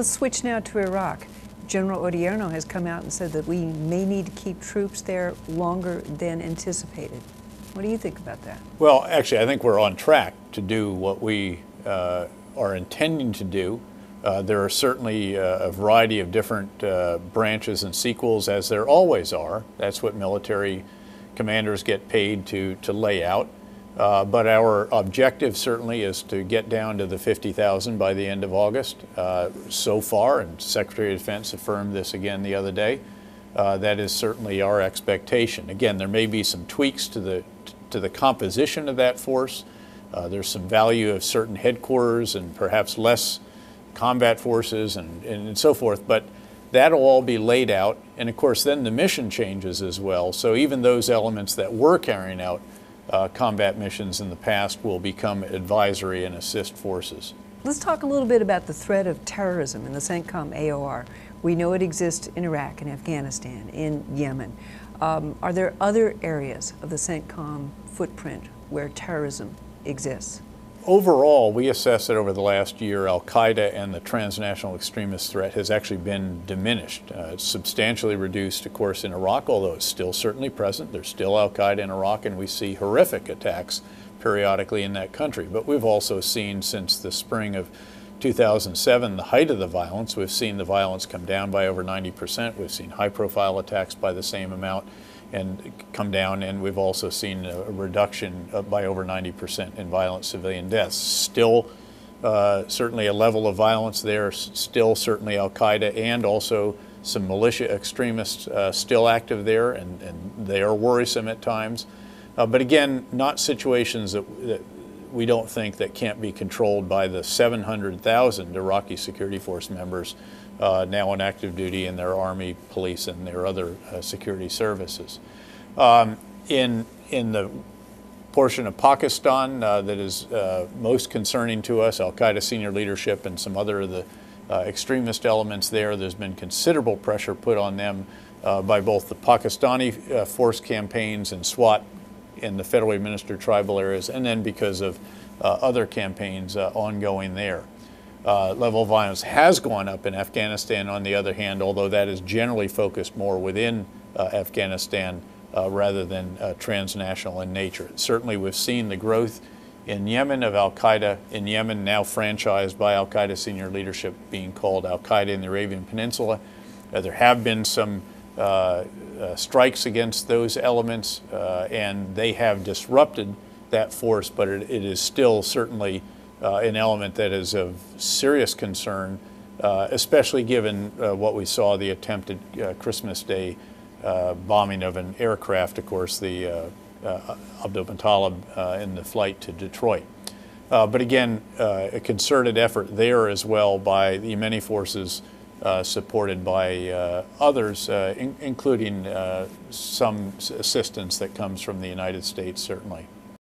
Let's switch now to Iraq. General Odierno has come out and said that we may need to keep troops there longer than anticipated. What do you think about that? Well, actually, I think we're on track to do what we uh, are intending to do. Uh, there are certainly uh, a variety of different uh, branches and sequels, as there always are. That's what military commanders get paid to, to lay out. Uh, but our objective certainly is to get down to the 50,000 by the end of August. Uh, so far, and Secretary of Defense affirmed this again the other day, uh, that is certainly our expectation. Again, there may be some tweaks to the, to the composition of that force. Uh, there's some value of certain headquarters and perhaps less combat forces and, and so forth, but that'll all be laid out. And of course, then the mission changes as well. So even those elements that we're carrying out uh, combat missions in the past will become advisory and assist forces. Let's talk a little bit about the threat of terrorism in the CENTCOM AOR. We know it exists in Iraq and Afghanistan, in Yemen. Um, are there other areas of the CENTCOM footprint where terrorism exists? overall, we assess that over the last year, Al Qaeda and the transnational extremist threat has actually been diminished, uh, substantially reduced, of course, in Iraq, although it's still certainly present. There's still Al Qaeda in Iraq, and we see horrific attacks periodically in that country. But we've also seen since the spring of 2007, the height of the violence, we've seen the violence come down by over 90%. We've seen high profile attacks by the same amount and come down, and we've also seen a reduction by over 90% in violent civilian deaths. Still, uh, certainly a level of violence there, still certainly Al Qaeda and also some militia extremists uh, still active there, and, and, they are worrisome at times. Uh, but again, not situations that, that, we don't think that can't be controlled by the 700,000 Iraqi security force members uh, now on active duty in their Army, police, and their other uh, security services. Um, in, in the portion of Pakistan uh, that is uh, most concerning to us, Al Qaeda senior leadership and some other of the uh, extremist elements there, there's been considerable pressure put on them uh, by both the Pakistani force campaigns and SWAT in the federally administered tribal areas, and then because of other campaigns ongoing there. Uh, level of violence has gone up in Afghanistan, on the other hand, although that is generally focused more within uh, Afghanistan uh, rather than uh, transnational in nature. Certainly, we've seen the growth in Yemen of al Qaeda, in Yemen now franchised by al Qaeda senior leadership being called al Qaeda in the Arabian Peninsula. Uh, there have been some strikes against those elements, and they have disrupted that force, but it, it is still certainly uh, an element that is of serious concern, uh, especially given uh, what we saw the attempted Christmas Day bombing of an aircraft, of course, the uh, Abdul in the flight to Detroit. but again, a concerted effort there as well by the many forces uh, supported by uh, others, uh, in including some assistance that comes from the United States, certainly.